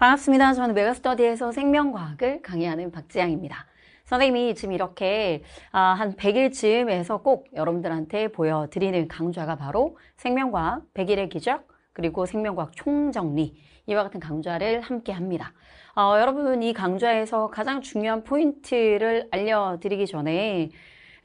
반갑습니다. 저는 메가스터디에서 생명과학을 강의하는 박지양입니다. 선생님이 지금 이렇게 아, 한 100일쯤에서 꼭 여러분들한테 보여드리는 강좌가 바로 생명과학 100일의 기적 그리고 생명과학 총정리 이와 같은 강좌를 함께 합니다. 어, 여러분 이 강좌에서 가장 중요한 포인트를 알려드리기 전에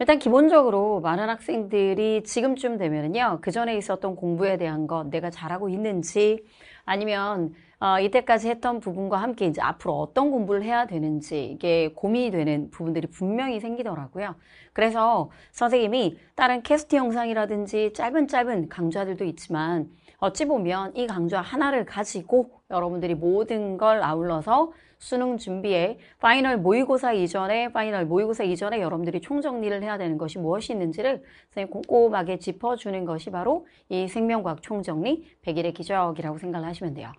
일단 기본적으로 많은 학생들이 지금쯤 되면은요 그 전에 있었던 공부에 대한 것 내가 잘하고 있는지 아니면 어, 이때까지 했던 부분과 함께 이제 앞으로 어떤 공부를 해야 되는지 이게 고민이 되는 부분들이 분명히 생기더라고요. 그래서 선생님이 다른 캐스트 영상이라든지 짧은 짧은 강좌들도 있지만 어찌 보면 이 강좌 하나를 가지고 여러분들이 모든 걸 아울러서 수능 준비에 파이널 모의고사 이전에 파이널 모의고사 이전에 여러분들이 총정리를 해야 되는 것이 무엇이 있는지를 선생님 꼼꼼하게 짚어주는 것이 바로 이 생명과학 총정리 100일의 기적이라고 생각을 하시면 돼요.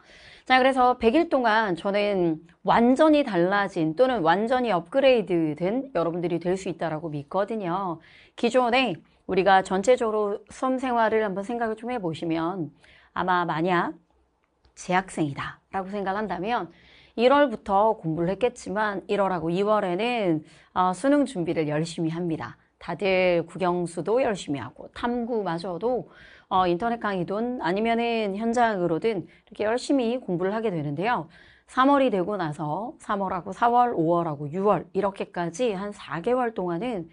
자 그래서 100일 동안 저는 완전히 달라진 또는 완전히 업그레이드 된 여러분들이 될 수 있다고 라 믿거든요. 기존에 우리가 전체적으로 수험 생활을 한번 생각을 좀 해보시면 아마 만약 재학생이다 라고 생각한다면 1월부터 공부를 했겠지만 1월하고 2월에는 어, 수능 준비를 열심히 합니다. 다들 국영수도 열심히 하고 탐구마저도 어, 인터넷 강의든 아니면은 현장으로든 이렇게 열심히 공부를 하게 되는데요. 3월이 되고 나서 3월하고 4월, 5월하고 6월 이렇게까지 한 4개월 동안은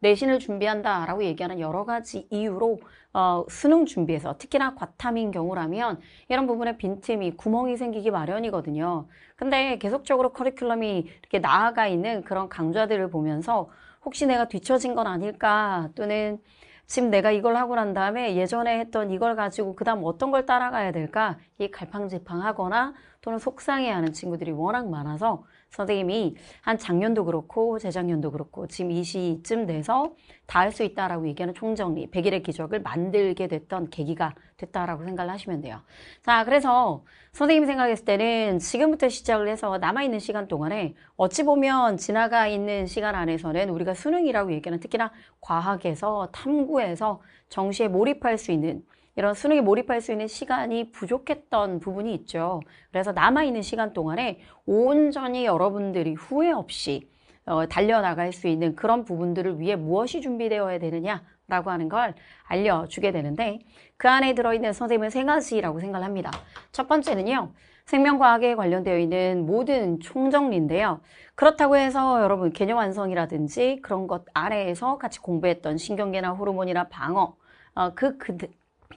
내신을 준비한다라고 얘기하는 여러 가지 이유로 어, 수능 준비에서 특히나 과탐인 경우라면 이런 부분에 빈틈이 구멍이 생기기 마련이거든요. 근데 계속적으로 커리큘럼이 이렇게 나아가 있는 그런 강좌들을 보면서 혹시 내가 뒤처진 건 아닐까 또는 지금 내가 이걸 하고 난 다음에 예전에 했던 이걸 가지고 그 다음 어떤 걸 따라가야 될까 이 갈팡질팡하거나 또는 속상해하는 친구들이 워낙 많아서 선생님이 한 작년도 그렇고 재작년도 그렇고 지금 이 시쯤 돼서 다할수 있다라고 얘기하는 총정리, 100일의 기적을 만들게 됐던 계기가 됐다라고 생각을 하시면 돼요. 자, 그래서 선생님 생각했을 때는 지금부터 시작을 해서 남아있는 시간 동안에 어찌 보면 지나가 있는 시간 안에서는 우리가 수능이라고 얘기하는 특히나 과학에서 탐구해서 정시에 몰입할 수 있는 이런 수능에 몰입할 수 있는 시간이 부족했던 부분이 있죠. 그래서 남아있는 시간 동안에 온전히 여러분들이 후회 없이 어, 달려나갈 수 있는 그런 부분들을 위해 무엇이 준비되어야 되느냐라고 하는 걸 알려주게 되는데 그 안에 들어있는 선생님은 세 가지라고 생각합니다. 첫 번째는요. 생명과학에 관련되어 있는 모든 총정리인데요. 그렇다고 해서 여러분 개념 완성이라든지 그런 것 아래에서 같이 공부했던 신경계나 호르몬이나 방어 어, 그 그대,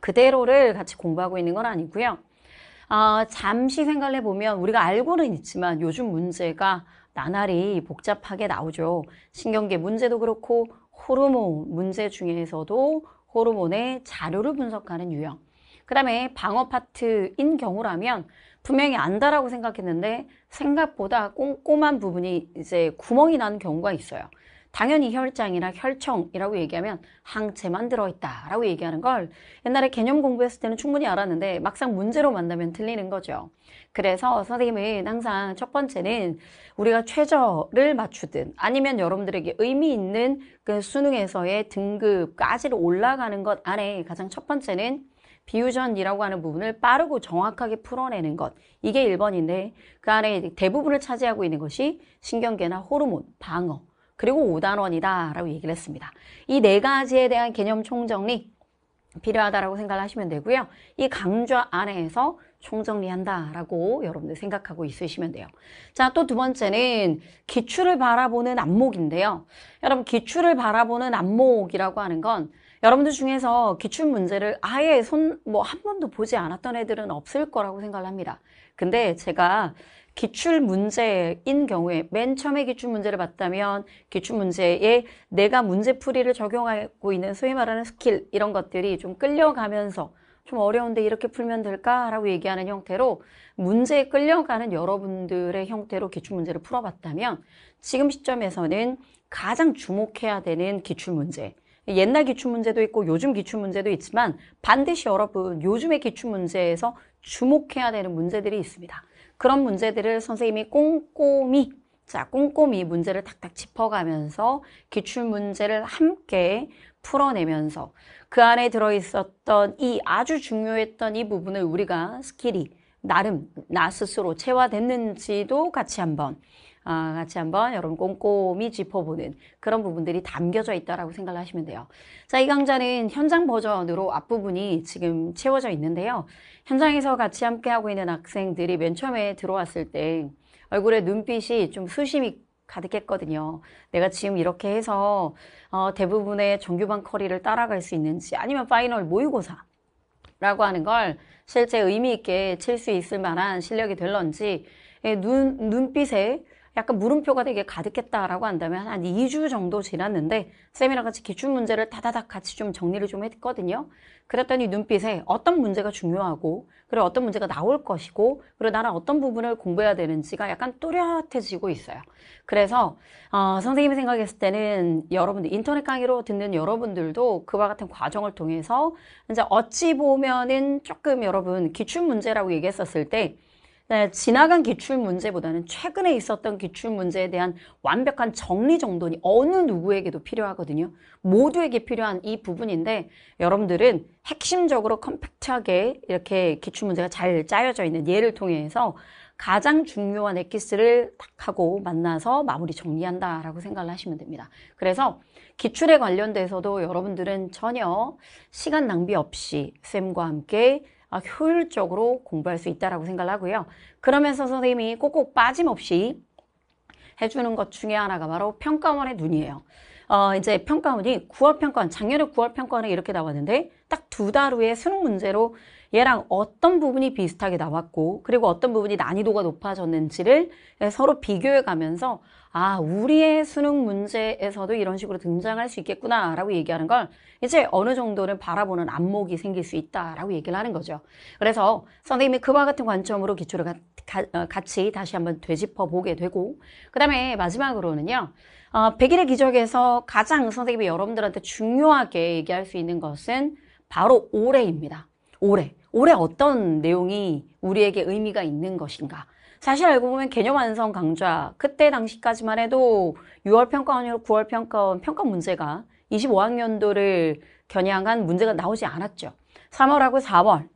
그대로를 같이 공부하고 있는 건 아니고요. 어, 잠시 생각을 해보면 우리가 알고는 있지만 요즘 문제가 나날이 복잡하게 나오죠. 신경계 문제도 그렇고 호르몬 문제 중에서도 호르몬의 자료를 분석하는 유형 그 다음에 방어 파트인 경우라면 분명히 안다라고 생각했는데 생각보다 꼼꼼한 부분이 이제 구멍이 나는 경우가 있어요. 당연히 혈장이나 혈청이라고 얘기하면 항체만 들어있다라고 얘기하는 걸 옛날에 개념 공부했을 때는 충분히 알았는데 막상 문제로 만나면 틀리는 거죠. 그래서 선생님은 항상 첫 번째는 우리가 최저를 맞추든 아니면 여러분들에게 의미 있는 그 수능에서의 등급까지로 올라가는 것 안에 가장 첫 번째는 비유전이라고 하는 부분을 빠르고 정확하게 풀어내는 것 이게 1번인데 그 안에 대부분을 차지하고 있는 것이 신경계나 호르몬, 방어 그리고 5단원이다 라고 얘기를 했습니다. 이 네 가지에 대한 개념 총정리 필요하다라고 생각을 하시면 되고요. 이 강좌 안에서 총정리한다라고 여러분들 생각하고 있으시면 돼요. 자, 또 두 번째는 기출을 바라보는 안목인데요. 여러분 기출을 바라보는 안목이라고 하는 건 여러분들 중에서 기출 문제를 아예 손 뭐 한 번도 보지 않았던 애들은 없을 거라고 생각을 합니다. 근데 제가 기출 문제인 경우에 맨 처음에 기출 문제를 봤다면 기출 문제에 내가 문제풀이를 적용하고 있는 소위 말하는 스킬 이런 것들이 좀 끌려가면서 좀 어려운데 이렇게 풀면 될까라고 얘기하는 형태로 문제에 끌려가는 여러분들의 형태로 기출 문제를 풀어봤다면 지금 시점에서는 가장 주목해야 되는 기출 문제 옛날 기출 문제도 있고 요즘 기출 문제도 있지만 반드시 여러분 요즘의 기출 문제에서 주목해야 되는 문제들이 있습니다. 그런 문제들을 선생님이 꼼꼼히 자 꼼꼼히 문제를 탁탁 짚어가면서 기출 문제를 함께 풀어내면서 그 안에 들어있었던 이 아주 중요했던 이 부분을 우리가 스킬이 나름 나 스스로 체화됐는지도 같이 한번 아, 같이 한번 여러분 꼼꼼히 짚어보는 그런 부분들이 담겨져 있다라고 생각을 하시면 돼요. 자, 이 강좌는 현장 버전으로 앞부분이 지금 채워져 있는데요. 현장에서 같이 함께 하고 있는 학생들이 맨 처음에 들어왔을 때 얼굴에 눈빛이 좀 수심이 가득했거든요. 내가 지금 이렇게 해서 어, 대부분의 정규반 커리를 따라갈 수 있는지 아니면 파이널 모의고사 라고 하는 걸 실제 의미 있게 칠 수 있을 만한 실력이 될런지 예, 눈, 눈빛에 약간 물음표가 되게 가득했다라고 한다면 한 2주 정도 지났는데 쌤이랑 같이 기출 문제를 다다닥 같이 좀 정리를 좀 했거든요. 그랬더니 눈빛에 어떤 문제가 중요하고 그리고 어떤 문제가 나올 것이고 그리고 나는 어떤 부분을 공부해야 되는지가 약간 또렷해지고 있어요. 그래서 어, 선생님이 생각했을 때는 여러분들 인터넷 강의로 듣는 여러분들도 그와 같은 과정을 통해서 이제 어찌 보면은 조금 여러분 기출 문제라고 얘기했었을 때 네, 지나간 기출문제보다는 최근에 있었던 기출문제에 대한 완벽한 정리 정돈이 어느 누구에게도 필요하거든요. 모두에게 필요한 이 부분인데 여러분들은 핵심적으로 컴팩트하게 이렇게 기출문제가 잘 짜여져 있는 예를 통해서 가장 중요한 엑기스를 딱 하고 만나서 마무리 정리한다라고 생각을 하시면 됩니다. 그래서 기출에 관련돼서도 여러분들은 전혀 시간 낭비 없이 쌤과 함께 아, 효율적으로 공부할 수 있다라고 생각을 하고요. 그러면서 선생님이 꼭꼭 빠짐없이 해주는 것 중에 하나가 바로 평가원의 눈이에요. 어, 이제 평가원이 9월 평가원, 작년에 9월 평가원에 이렇게 나왔는데 딱 두달 후에 수능 문제로 얘랑 어떤 부분이 비슷하게 나왔고 그리고 어떤 부분이 난이도가 높아졌는지를 서로 비교해 가면서 아 우리의 수능 문제에서도 이런 식으로 등장할 수 있겠구나 라고 얘기하는 걸 이제 어느 정도는 바라보는 안목이 생길 수 있다 라고 얘기를 하는 거죠 그래서 선생님이 그와 같은 관점으로 기초를 가, 가, 어, 같이 다시 한번 되짚어 보게 되고 그 다음에 마지막으로는요 어, 100일의 기적에서 가장 선생님이 여러분들한테 중요하게 얘기할 수 있는 것은 바로 올해입니다. 올해. 올해 어떤 내용이 우리에게 의미가 있는 것인가. 사실 알고 보면 개념 완성 강좌, 그때 당시까지만 해도 6월 평가원, 이 9월 평가원 평가 문제가 25학년도를 겨냥한 문제가 나오지 않았죠. 3월하고 4월,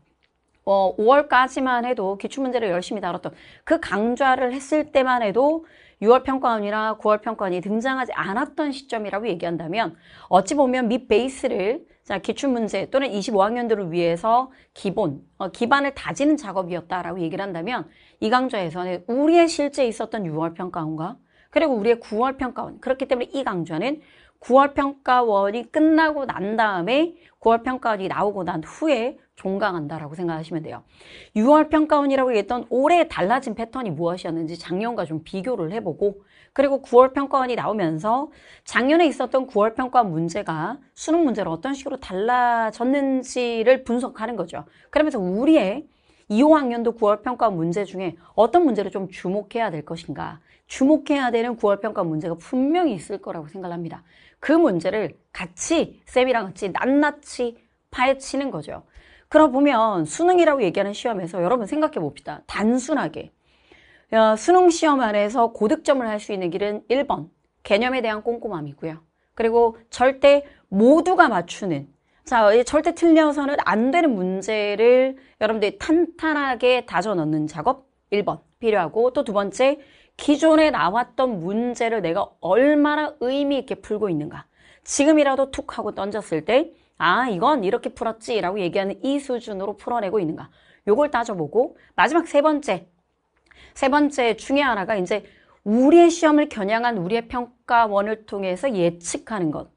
어, 5월까지만 해도 기출문제를 열심히 다뤘던 그 강좌를 했을 때만 해도 6월 평가원이나 9월 평가원이 등장하지 않았던 시점이라고 얘기한다면 어찌 보면 밑 베이스를 자, 기출문제 또는 2 5학년들을 위해서 기본, 어, 기반을 다지는 작업이었다라고 얘기를 한다면 이 강좌에서는 우리의 실제 있었던 6월 평가원과 그리고 우리의 9월 평가원 그렇기 때문에 이 강좌는 9월 평가원이 끝나고 난 다음에 9월 평가원이 나오고 난 후에 종강한다라고 생각하시면 돼요. 6월 평가원이라고 했던 올해 달라진 패턴이 무엇이었는지 작년과 좀 비교를 해보고 그리고 9월 평가원이 나오면서 작년에 있었던 9월 평가원 문제가 수능 문제로 어떤 식으로 달라졌는지를 분석하는 거죠. 그러면서 우리의 2, 5학년도 9월 평가 문제 중에 어떤 문제를 좀 주목해야 될 것인가 주목해야 되는 구월 평가 문제가 분명히 있을 거라고 생각합니다. 그 문제를 같이 쌤이랑 같이 낱낱이 파헤치는 거죠. 그럼 보면 수능이라고 얘기하는 시험에서 여러분 생각해 봅시다. 단순하게 어, 수능 시험 안에서 고득점을 할 수 있는 길은 1번 개념에 대한 꼼꼼함이고요. 그리고 절대 모두가 맞추는 자 절대 틀려서는 안 되는 문제를 여러분들이 탄탄하게 다져 넣는 작업 1번 필요하고 또 두 번째 기존에 나왔던 문제를 내가 얼마나 의미 있게 풀고 있는가 지금이라도 툭 하고 던졌을 때 아 이건 이렇게 풀었지 라고 얘기하는 이 수준으로 풀어내고 있는가 요걸 따져보고 마지막 세 번째 세 번째 중에 하나가 이제 우리의 시험을 겨냥한 우리의 평가원을 통해서 예측하는 것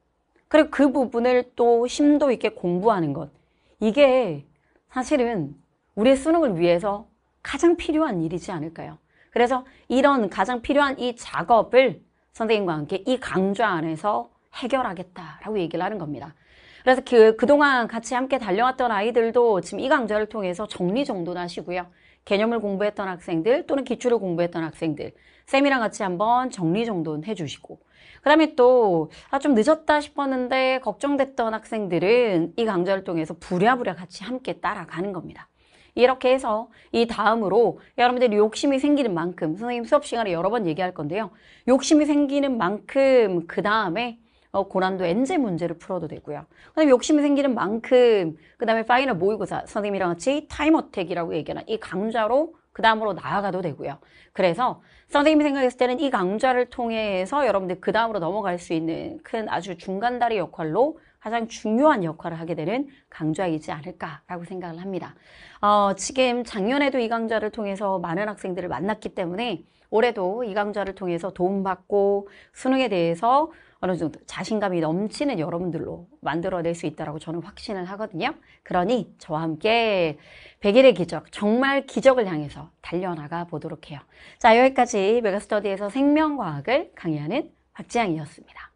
그리고 그 부분을 또 심도 있게 공부하는 것 이게 사실은 우리의 수능을 위해서 가장 필요한 일이지 않을까요? 그래서 이런 가장 필요한 이 작업을 선생님과 함께 이 강좌 안에서 해결하겠다라고 얘기를 하는 겁니다. 그래서 그, 그동안 같이 함께 달려왔던 아이들도 지금 이 강좌를 통해서 정리정돈 하시고요. 개념을 공부했던 학생들 또는 기출을 공부했던 학생들 쌤이랑 같이 한번 정리정돈 해주시고 그 다음에 또좀 아, 늦었다 싶었는데 걱정됐던 학생들은 이 강좌를 통해서 부랴부랴 같이 함께 따라가는 겁니다. 이렇게 해서 이 다음으로 여러분들이 욕심이 생기는 만큼 선생님 수업 시간에 여러 번 얘기할 건데요. 욕심이 생기는 만큼 그 다음에 어, 고난도 엔제 문제를 풀어도 되고요. 그다음에 욕심이 생기는 만큼 그다음에 파이널 모의고사 선생님이랑 같이 타임어택이라고 얘기하는 이 강좌로 그 다음으로 나아가도 되고요. 그래서 선생님이 생각했을 때는 이 강좌를 통해서 여러분들 그 다음으로 넘어갈 수 있는 큰 아주 중간다리 역할로 가장 중요한 역할을 하게 되는 강좌이지 않을까라고 생각을 합니다. 어, 지금 작년에도 이 강좌를 통해서 많은 학생들을 만났기 때문에 올해도 이 강좌를 통해서 도움받고 수능에 대해서 어느 정도 자신감이 넘치는 여러분들로 만들어낼 수 있다고 저는 확신을 하거든요. 그러니 저와 함께 100일의 기적, 정말 기적을 향해서 달려나가 보도록 해요. 자, 여기까지 메가스터디에서 생명과학을 강의하는 박지향이었습니다.